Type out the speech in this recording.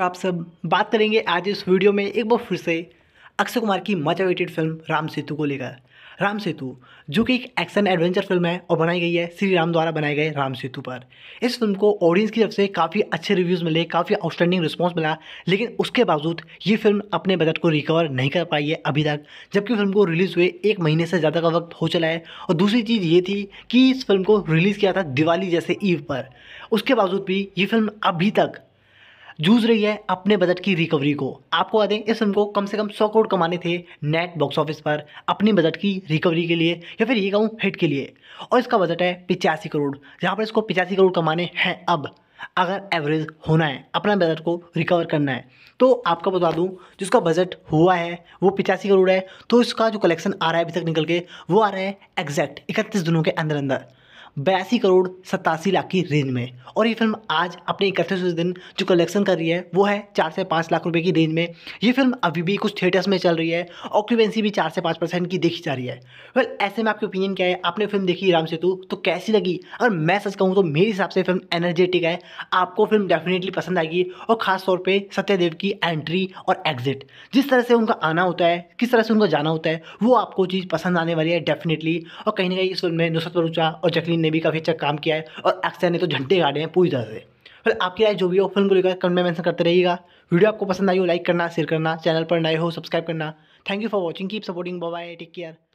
तो आप सब बात करेंगे आज इस वीडियो में एक बार फिर से अक्षय कुमार की much awaited film Ram Setu को लेकर राम सेतु जो कि एक एक्शन एडवेंचर फिल्म है और बनाई गई है श्री राम द्वारा बनाए गए राम सेतु पर इस फिल्म को ऑडियंस की तरफ से काफ़ी अच्छे रिव्यूज़ मिले काफ़ी आउटस्टैंडिंग रिस्पॉन्स मिला लेकिन उसके बावजूद ये फिल्म अपने बजट को रिकवर नहीं कर पाई है अभी तक जबकि फिल्म को रिलीज़ हुए एक महीने से ज़्यादा का वक्त हो चला है और दूसरी चीज़ ये थी कि इस फिल्म को रिलीज़ किया था दिवाली जैसे ईव पर उसके बावजूद भी ये फिल्म अभी तक जूझ रही है अपने बजट की रिकवरी को आपको बता दें इस फिल्म को कम से कम सौ करोड़ कमाने थे नेट बॉक्स ऑफिस पर अपने बजट की रिकवरी के लिए या फिर ये कहूँ हिट के लिए और इसका बजट है पिचासी करोड़ जहाँ पर इसको पिचासी करोड़ कमाने हैं अब अगर एवरेज होना है अपना बजट को रिकवर करना है तो आपको बता दूं जिसका बजट हुआ है वो पिचासी करोड़ है तो इसका जो कलेक्शन आ रहा है अभी तक निकल के वो आ रहा है एग्जैक्ट इकतीस दिनों के अंदर अंदर बयासी करोड़ सतासी लाख की रेंज में और ये फिल्म आज अपने इकतीस दिन जो कलेक्शन कर रही है वो है चार से पाँच लाख रुपए की रेंज में ये फिल्म अभी भी कुछ थिएटर्स में चल रही है ऑक्यूपेंसी भी चार से पाँच परसेंट की देखी जा रही है वेल ऐसे में आपकी ओपिनियन क्या है आपने फिल्म देखी राम सेतु तो कैसी लगी अगर मैं सच कहूँ तो मेरे हिसाब से फिल्म एनर्जेटिक है आपको फिल्म डेफिनेटली पसंद आएगी और खासतौर पर सत्यदेव की एंट्री और एग्जिट जिस तरह से उनका आना होता है किस तरह से उनका जाना होता है वो आपको चीज़ पसंद आने वाली है डेफिनेटली और कहीं ना कहीं इस फिल्म में नुसरत परूचा और जकली ने भी काफ़ी अच्छा काम किया है और अक्षय ने तो झंडे गाड़े हैं पूरी तरह से फिर आपकी राय जो भी हो फिल्म को लेकर कमेंट में करते रहिएगा वीडियो आपको पसंद आई हो लाइक करना शेयर करना चैनल पर नए हो सब्सक्राइब करना thank you for watching keep supporting bye take care